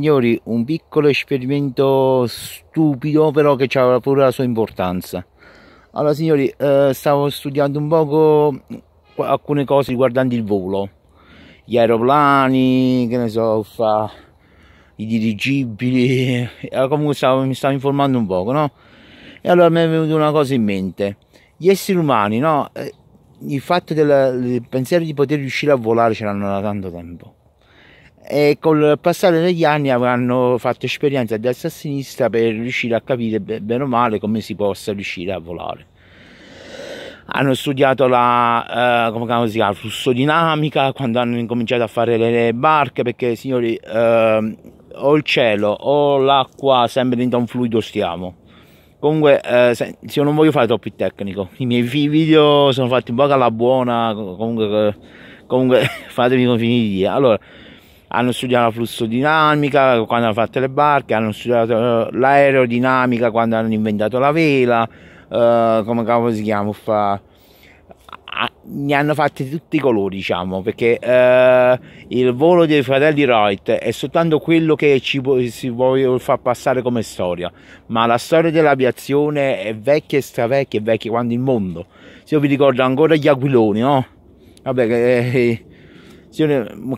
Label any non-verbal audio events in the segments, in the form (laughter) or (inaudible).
Signori, un piccolo esperimento stupido, però che aveva pure la sua importanza. Allora, signori, eh, stavo studiando un poco alcune cose riguardanti il volo. Gli aeroplani, che ne so, fa, i dirigibili. Allora, eh, comunque stavo, mi stavo informando un poco, no? E allora mi è venuta una cosa in mente. Gli esseri umani, no? Eh, il fatto del il pensiero di poter riuscire a volare ce l'hanno da tanto tempo e col passare degli anni avranno fatto esperienza di destra e sinistra per riuscire a capire bene o male come si possa riuscire a volare. Hanno studiato la, eh, chiama, flussodinamica quando hanno incominciato a fare le barche perché signori eh, o il cielo o l'acqua sempre dentro un fluido stiamo. Comunque, eh, se, io non voglio fare troppo tecnico, i miei video sono fatti un po' alla buona, comunque, comunque (laughs) fatemi confini di Allora, hanno studiato la flussodinamica quando hanno fatto le barche, hanno studiato eh, l'aerodinamica quando hanno inventato la vela, eh, come cavolo si chiama, fa... ne hanno fatti tutti i colori diciamo perché eh, il volo dei fratelli Wright è soltanto quello che ci si vuole far passare come storia ma la storia dell'aviazione è vecchia e stravecchia è vecchia quando il mondo se io vi ricordo ancora gli aquiloni no? vabbè che eh, eh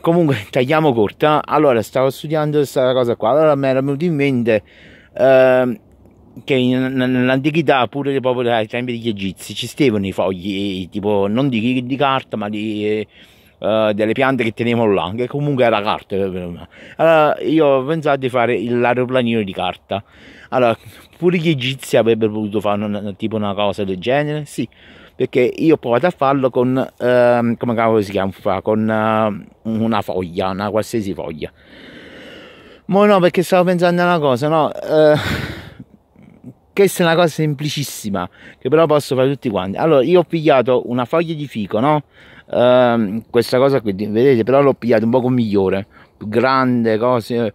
comunque (laughs) tagliamo corta allora stavo studiando questa cosa qua allora mi era venuto in mente eh, che nell'antichità pure proprio ai tempi degli egizi ci stavano i fogli tipo non di, di carta ma di eh, delle piante che tenevano là che comunque era carta allora io ho pensato di fare l'aeroplanino di carta allora pure gli egizi avrebbero potuto fare una, tipo una cosa del genere sì perché io ho provato a farlo con, ehm, come si chiama, con ehm, una foglia, una qualsiasi foglia. Ma no, perché stavo pensando a una cosa, no? Eh, questa è una cosa semplicissima, che però posso fare tutti quanti. Allora, io ho pigliato una foglia di fico, no? Eh, questa cosa qui, vedete, però l'ho pigliata un poco migliore, più grande, cose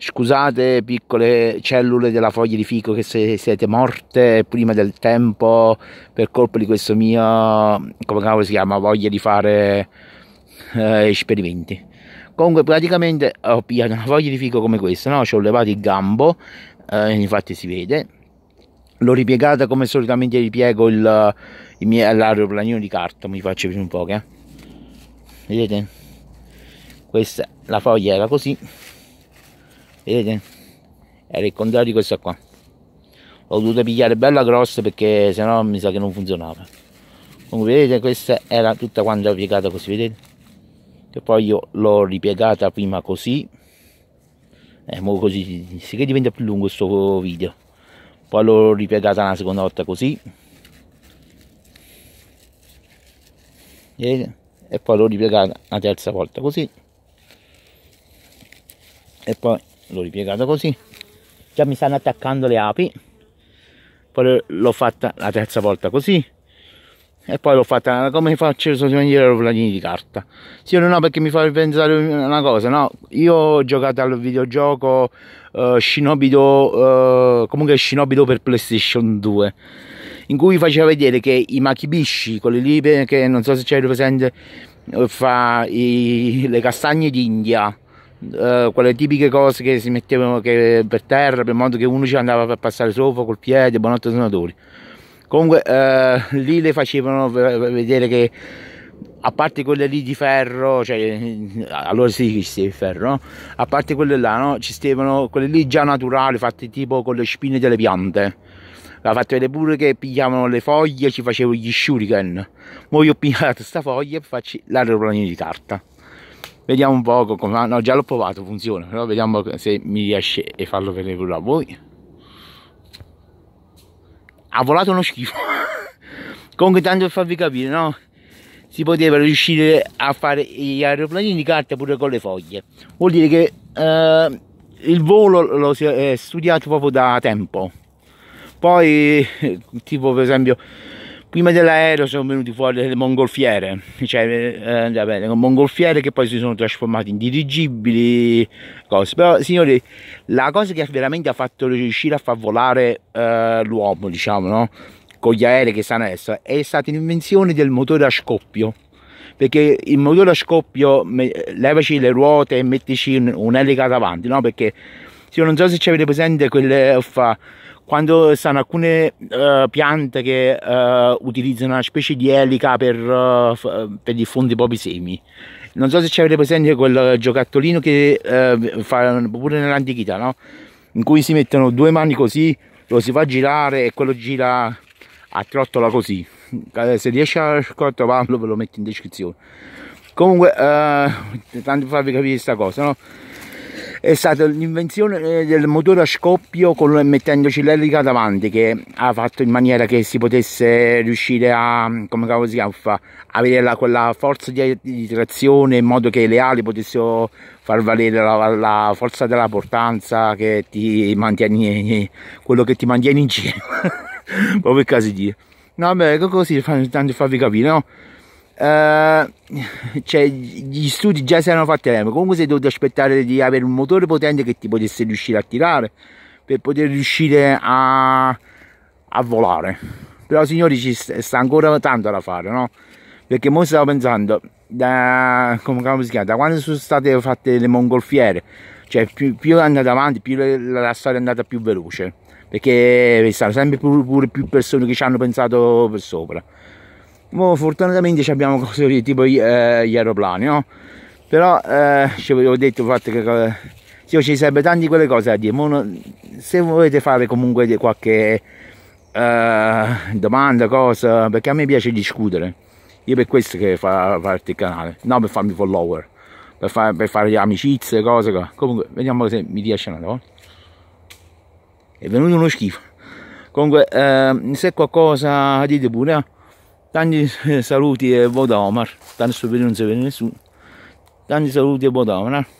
Scusate piccole cellule della foglia di fico che se siete morte prima del tempo per colpa di questo mio, come cavolo si chiama, voglia di fare eh, esperimenti. Comunque praticamente ho pigliato una foglia di fico come questa, no? ci ho levato il gambo, eh, infatti si vede, l'ho ripiegata come solitamente ripiego il, il mio, l'aeroplanino di carta mi faccio vedere un po' che eh? vedete questa la foglia era così vedete era il contrario di questa qua l'ho dovuta pigliare bella grossa perché sennò mi sa che non funzionava come vedete questa era tutta quanta piegata così vedete che poi io l'ho ripiegata prima così e eh, mo così si che diventa più lungo questo video poi l'ho ripiegata una seconda volta così vedete? e poi l'ho ripiegata una terza volta così e poi l'ho ripiegato così già mi stanno attaccando le api poi l'ho fatta la terza volta così e poi l'ho fatta come faccio se mangiare aeroplanini di carta sì o no perché mi fa pensare una cosa no io ho giocato al videogioco uh, eh, Shinobi uh, eh, comunque Shinobi per PlayStation 2 in cui faceva vedere che i makibishi quelli lì che non so se c'è presente eh, fa i, le castagne d'India eh, quelle tipiche cose che si mettevano che per terra per modo che uno ci andava per passare sopra col piede buonanotte suonatori comunque eh, lì le facevano vedere che a parte quelle lì di ferro cioè eh, allora sì che ci stava il ferro no? a parte quelle là no? ci stavano quelle lì già naturali fatte tipo con le spine delle piante l'ha fatto vedere pure che pigliavano le foglie e ci facevo gli shuriken mo io ho pigliato questa foglia e faccio l'aeroplano di carta vediamo un poco come ah, no già l'ho provato funziona però vediamo se mi riesce e farlo vedere pure a voi ha volato uno schifo (laughs) comunque tanto per farvi capire no si poteva riuscire a fare gli aeroplanini di carta pure con le foglie vuol dire che eh, il volo lo si è studiato proprio da tempo poi (laughs) tipo per esempio prima dell'aereo sono venuti fuori delle mongolfiere, cioè eh, vabbè, mongolfiere che poi si sono trasformate in dirigibili, cose. però signori la cosa che veramente ha fatto riuscire a far volare eh, l'uomo diciamo no? con gli aerei che stanno adesso è stata l'invenzione del motore a scoppio perché il motore a scoppio levaci le ruote e mettici un'elica davanti no? perché sì, non so se ci avete presente quelle fa quando stanno alcune uh, piante che uh, utilizzano una specie di elica per, uh, per diffondere i propri semi. Non so se ci avete presente quel giocattolino che fa pure nell'antichità, no? In cui si mettono due mani così, lo si fa girare e quello gira a trottola così. Se riesci a trovarlo ve lo metto in descrizione. Comunque, tanto per farvi capire questa cosa, no? è stata l'invenzione eh, del motore a scoppio con, mettendoci l'elica davanti che ha fatto in maniera che si potesse riuscire a come si chiama avere la, quella forza di, di, trazione in modo che le ali potessero far valere la, la forza della portanza che ti mantiene quello che ti mantiene in giro (laughs) proprio per caso di dire no beh ecco così tanto farvi capire no eh, cioè, gli studi già si erano fatti all'epoca comunque sei dovuto aspettare di avere un motore potente che ti potesse riuscire a tirare per poter riuscire a, a volare però signori ci sta ancora tanto da fare no? perché mo stavo pensando da, chiama, da quando sono state fatte le mongolfiere cioè più, più è andata avanti più la, la storia è andata più veloce perché eh, sono sempre pure più persone che ci hanno pensato per sopra Mo, fortunatamente abbiamo cose lì, tipo eh, gli aeroplani, no? Però eh, ci avevo detto fatto che sì, ci sarebbe tante quelle cose a dire. Mo, se volete fare comunque qualche eh, domanda, cosa, perché a me piace discutere. Io per questo che fa parte il canale, non per farmi follower, per, far, per fare amicizie, cose, cose. Comunque, vediamo se mi riesce una volta. È venuto uno schifo. Comunque, eh, se qualcosa dite pure, eh? tanti (laughs) saluti e buon Omar tanto per non si vede nessuno tanti saluti e buon Omar